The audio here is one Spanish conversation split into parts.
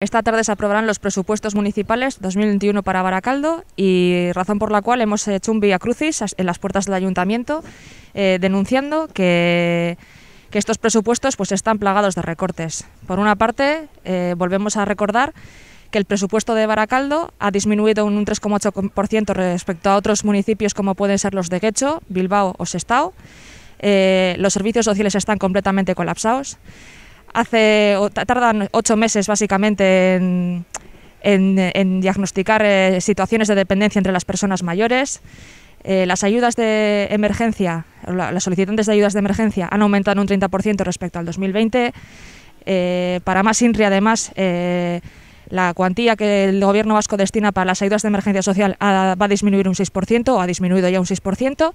Esta tarde se aprobarán los presupuestos municipales 2021 para Baracaldo y razón por la cual hemos hecho un vía crucis en las puertas del ayuntamiento eh, denunciando que, estos presupuestos pues están plagados de recortes. Por una parte, eh, volvemos a recordar que el presupuesto de Baracaldo ha disminuido un 3,8% respecto a otros municipios como pueden ser los de Quecho, Bilbao o Sestao. Eh, los servicios sociales están completamente colapsados hace, tardan ocho meses básicamente en, diagnosticar eh, situaciones de dependencia entre las personas mayores. Eh, las ayudas de emergencia, las solicitantes de ayudas de emergencia han aumentado un 30% respecto al 2020. Eh, para más INRI, además, la cuantía que el Gobierno vasco destina para las ayudas de emergencia social va a disminuir un 6%, o ha disminuido ya un 6%.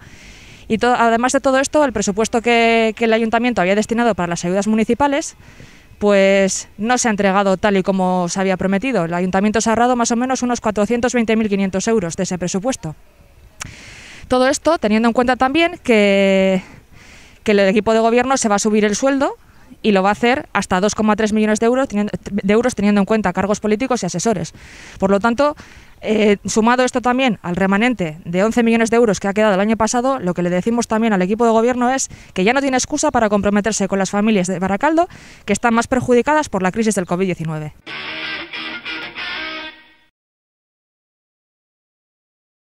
Y todo, además de todo esto, el presupuesto que, el ayuntamiento había destinado para las ayudas municipales, pues no se ha entregado tal y como se había prometido. El ayuntamiento se ha ahorrado más o menos unos 420.500 euros de ese presupuesto. Todo esto teniendo en cuenta también que, que el equipo de gobierno se va a subir el sueldo y lo va a hacer hasta 2,3 millones de euros, teniendo, de euros teniendo en cuenta cargos políticos y asesores. Por lo tanto, eh, sumado esto también al remanente de 11 millones de euros que ha quedado el año pasado, lo que le decimos también al equipo de gobierno es que ya no tiene excusa para comprometerse con las familias de Baracaldo, que están más perjudicadas por la crisis del COVID-19.